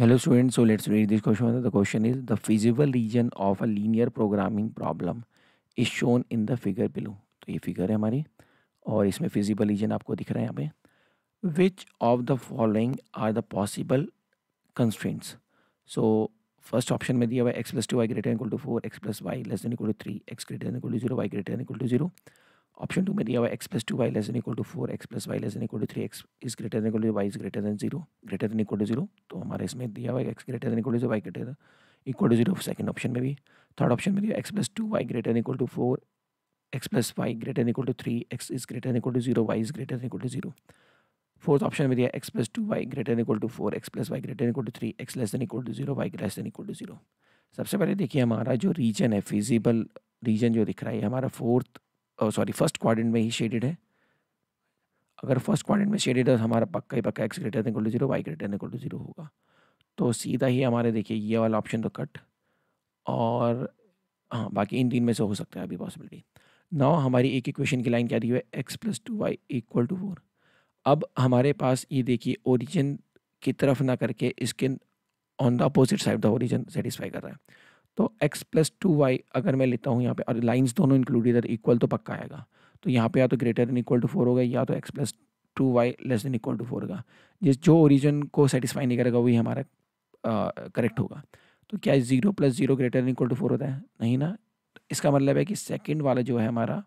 hello student so let's read this question the question is the feasible region of a linear programming problem is shown in the figure below तो ये figure है हमारी और इसमें feasible region आपको दिख रहा है यहाँ पे which of the following are the possible constraints so first option में दिया हुआ है x plus two y greater equal to four x plus y less than equal to three x greater equal to zero y greater equal to zero option two में दिया हुआ x plus two y less than equal to four x plus y less than equal to three x is greater than equal to y is greater than zero greater than equal to zero तो हमारे इसमें दिया हुआ x greater than equal to y greater equal to zero second option में भी third option में दिया x plus two y greater than equal to four x plus y greater than equal to three x is greater than equal to zero y is greater than equal to zero fourth option में दिया x plus two y greater than equal to four x plus y greater than equal to three x less than equal to zero y less than equal to zero सबसे पहले देखिए हमारा जो reason है feasible region जो दिख रहा है हमारा फोर्थ सॉरी फर्स्ट क्वाड्रेंट में ही शेडेड है अगर फर्स्ट क्वाड्रेंट में शेडेड है तो हमारा पक्का ही पक्का x greater than to zero y greater than to zero होगा तो सीधा ही हमारे देखिए ये वाला ऑप्शन तो कट और हाँ बाकी इन तीन में से हो सकता है अभी पॉसिबिलिटी नाउ हमारी एक इक्वेशन की लाइन क्या दी हुई है x plus two y equal to four अब हमारे पास ये देखिए ओरिजिन की तरफ ना करके इसके on the opposite side the origin satisfy कर रहा है तो x प्लस टू वाई अगर मैं लेता हूँ यहाँ पे और लाइन्स दोनों इंक्लूडेड है इक्वल तो पक्का आएगा तो यहाँ पे या तो greater than equal to four होगा या तो x plus two y less than equal to four होगा जिस जो ओरिजिन को सेटिस्फाई नहीं करेगा वही हमारा करेक्ट होगा तो क्या zero plus zero greater than equal to four होता है नहीं ना तो इसका मतलब है कि सेकेंड वाला जो है हमारा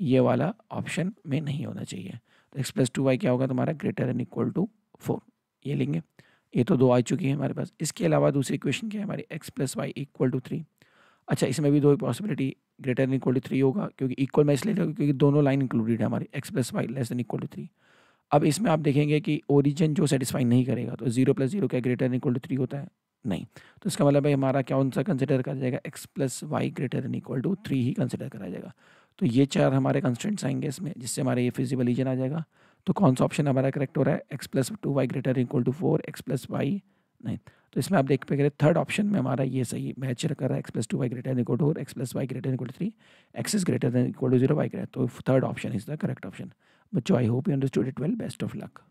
ये वाला ऑप्शन में नहीं होना चाहिए तो एक्स प्लस टू वाई क्या होगा तुम्हारा greater than equal to four ये लेंगे ये तो दो आ चुकी है हमारे पास इसके अलावा दूसरी क्वेश्चन क्या है हमारी x plus y equal to three अच्छा इसमें भी दो possibility greater equal to three होगा क्योंकि इक्वल मैं इसलिए क्योंकि दोनों लाइन इंक्लूडेड है हमारी x plus y less than equal to three अब इसमें आप देखेंगे कि ओरिजिन जो सेटिस्फाई नहीं करेगा तो जीरो प्लस जीरो क्या ग्रेटर इक्वल टू थ्री होता है नहीं तो इसका मतलब भाई हमारा क्या उनसा कंसिडर करा जाएगा x plus y greater than equal to three ही कंसिडर करा जाएगा तो ये चार हमारे कंस्टेंट्स आएंगे इसमें जिससे हमारे ये फिजिबल रीजन आ जाएगा तो कौन सा ऑप्शन हमारा करेक्ट हो रहा है x plus two y greater equal to four x plus y नहीं तो इसमें आप देख पे करें थर्ड ऑप्शन में हमारा ये सही मैच कर रहा है x plus two y greater equal to four x plus y greater equal to three x is greater equal to zero y greater तो third option is the correct option बच्चों I hope you understood it well best of luck